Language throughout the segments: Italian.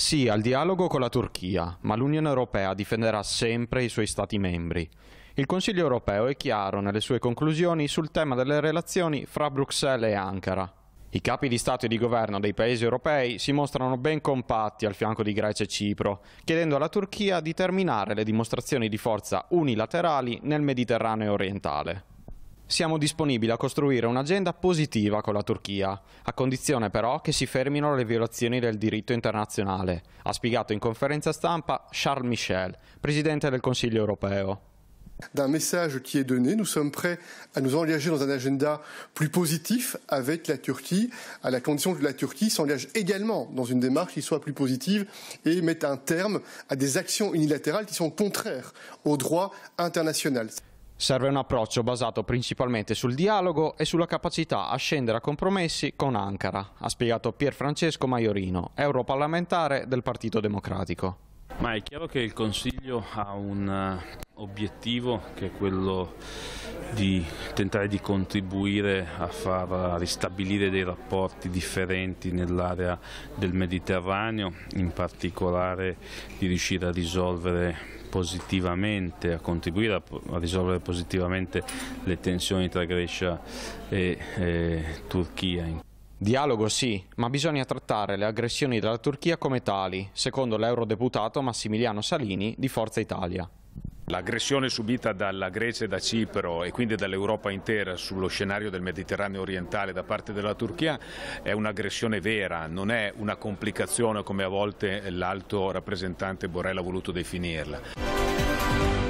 Sì al dialogo con la Turchia, ma l'Unione Europea difenderà sempre i suoi Stati membri. Il Consiglio Europeo è chiaro nelle sue conclusioni sul tema delle relazioni fra Bruxelles e Ankara. I capi di Stato e di Governo dei paesi europei si mostrano ben compatti al fianco di Grecia e Cipro, chiedendo alla Turchia di terminare le dimostrazioni di forza unilaterali nel Mediterraneo orientale. Siamo disponibili a costruire un'agenda positiva con la Turchia, a condizione però che si fermino le violazioni del diritto internazionale, ha spiegato in conferenza stampa Charles Michel, presidente del Consiglio europeo. d'un message qui est donné. Nous sommes prêts à nous engager dans un agenda plus positif avec la Turquie, à la condition que la Turquie s'engage également dans une démarche qui soit plus positive et mette un terme à des actions unilatérales qui sont contraires au droit international. Serve un approccio basato principalmente sul dialogo e sulla capacità a scendere a compromessi con Ankara, ha spiegato Pier Francesco Maiorino, europarlamentare del Partito Democratico. Ma è chiaro che il Consiglio ha un eh, obiettivo che è quello di tentare di contribuire a far ristabilire dei rapporti differenti nell'area del Mediterraneo, in particolare di riuscire a risolvere positivamente, a contribuire a, risolvere positivamente le tensioni tra Grecia e eh, Turchia. Dialogo sì, ma bisogna trattare le aggressioni della Turchia come tali, secondo l'eurodeputato Massimiliano Salini di Forza Italia. L'aggressione subita dalla Grecia e da Cipro e quindi dall'Europa intera sullo scenario del Mediterraneo orientale da parte della Turchia è un'aggressione vera, non è una complicazione come a volte l'alto rappresentante Borrell ha voluto definirla.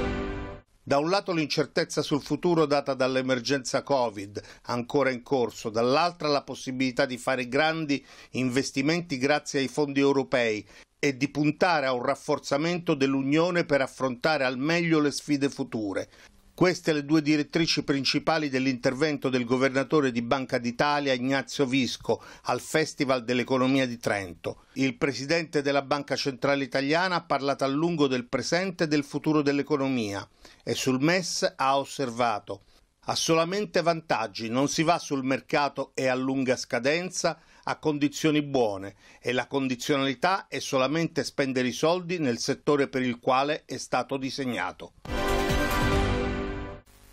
Da un lato l'incertezza sul futuro data dall'emergenza Covid, ancora in corso, dall'altra la possibilità di fare grandi investimenti grazie ai fondi europei e di puntare a un rafforzamento dell'Unione per affrontare al meglio le sfide future. Queste le due direttrici principali dell'intervento del governatore di Banca d'Italia Ignazio Visco al Festival dell'Economia di Trento. Il presidente della Banca Centrale Italiana ha parlato a lungo del presente e del futuro dell'economia e sul MES ha osservato ha solamente vantaggi, non si va sul mercato e a lunga scadenza a condizioni buone e la condizionalità è solamente spendere i soldi nel settore per il quale è stato disegnato.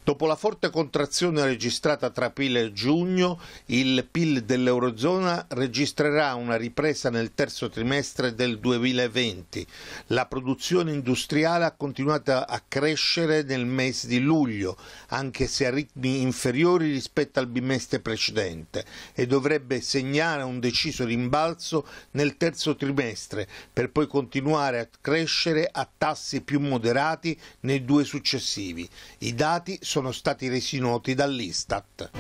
Dopo la forte contrazione registrata tra aprile e giugno, il PIL dell'Eurozona registrerà una ripresa nel terzo trimestre del 2020. La produzione industriale ha continuato a crescere nel mese di luglio, anche se a ritmi inferiori rispetto al bimestre precedente, e dovrebbe segnare un deciso rimbalzo nel terzo trimestre, per poi continuare a crescere a tassi più moderati nei due successivi. I dati sono sono stati resi noti dall'Istat.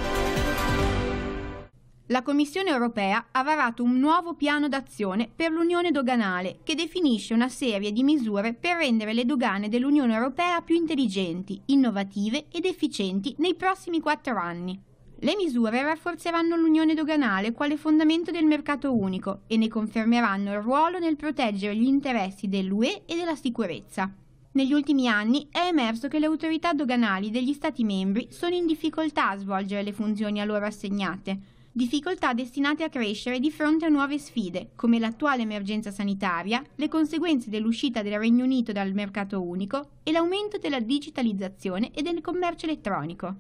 La Commissione europea ha varato un nuovo piano d'azione per l'Unione doganale che definisce una serie di misure per rendere le dogane dell'Unione europea più intelligenti, innovative ed efficienti nei prossimi quattro anni. Le misure rafforzeranno l'unione doganale quale fondamento del mercato unico e ne confermeranno il ruolo nel proteggere gli interessi dell'UE e della sicurezza. Negli ultimi anni è emerso che le autorità doganali degli Stati membri sono in difficoltà a svolgere le funzioni a loro assegnate, difficoltà destinate a crescere di fronte a nuove sfide, come l'attuale emergenza sanitaria, le conseguenze dell'uscita del Regno Unito dal mercato unico e l'aumento della digitalizzazione e del commercio elettronico.